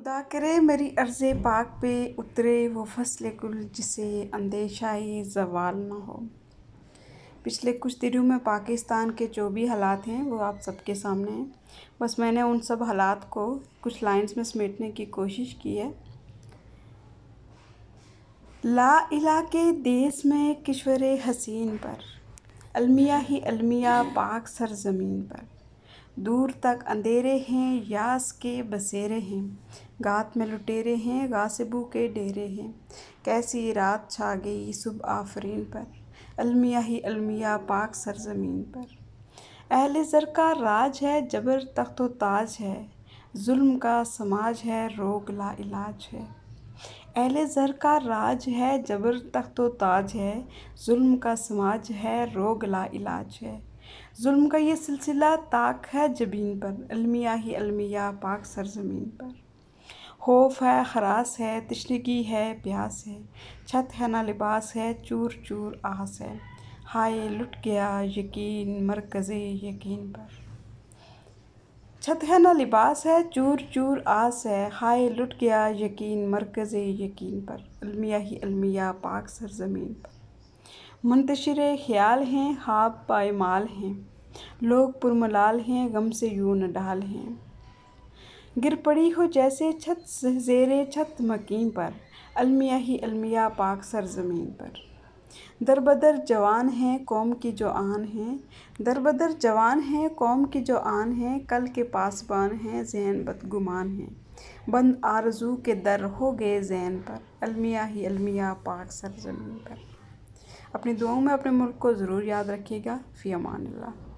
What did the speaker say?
खुदा करे मेरी अर्ज़ पाक पे उतरे वो फसल कुल जिसे अंदेशा ये जवाल ना हो पिछले कुछ दिनों में पाकिस्तान के जो भी हालात हैं वो आप सबके सामने हैं बस मैंने उन सब हालात को कुछ लाइंस में समेटने की कोशिश की है ला इलाके देश में किश्वर हसीन पर अलमिया ही अलमिया पाक सरजमीन पर दूर तक अंधेरे हैं यास के बसेरे हैं गात में लुटेरे हैं गासिबू के डेरे हैं कैसी रात छा गई सुबह आफरीन पर अलमिया ही अलमिया पाक सरजमीन पर अहल ज़र का राज है जबर तख्त ताज है जुल्म का समाज है रोग ला इलाज है अहल ज़र का राज है जबर तख्त ताज है जुल्म का समाज है रोग ला इलाज है जुल्म का ये सिलसिला ताक है जबीन पर अलमिया ही अलमिया पाक सरजमीन पर खौफ है खरास है तशनगी है प्यास है छत है ना लिबास है चूर चूर आस है हाय लुट गया यकीन मरकज़ यकीन पर छत है ना लिबास है चूर चूर आस है हाय लुट गया यकीन मरकज़ यकीन पर अलमिया ही अलमिया पाक सरजमीन पर मुंतशर ख्याल हैं ख्वाब पायमाल हैं लोग पुरमलाल हैं गम से यूं न डाल हैं गिर पड़ी हो जैसे छत जेरे छत मकीम पर अलमिया ही अलमिया पाक सरजमीन पर दरबदर जवान हैं कौम की जो आन हैं दरबदर जवान हैं कौम की जो आन हैं कल के पासबान हैं जहन बदगुमान हैं बंद आरजू के दर हो गए जहन पर अलमिया ही अलमिया पाक सरजमीन पर अपनी दुआओं में अपने मुल्क को ज़रूर याद रखिएगा फ़ी अमान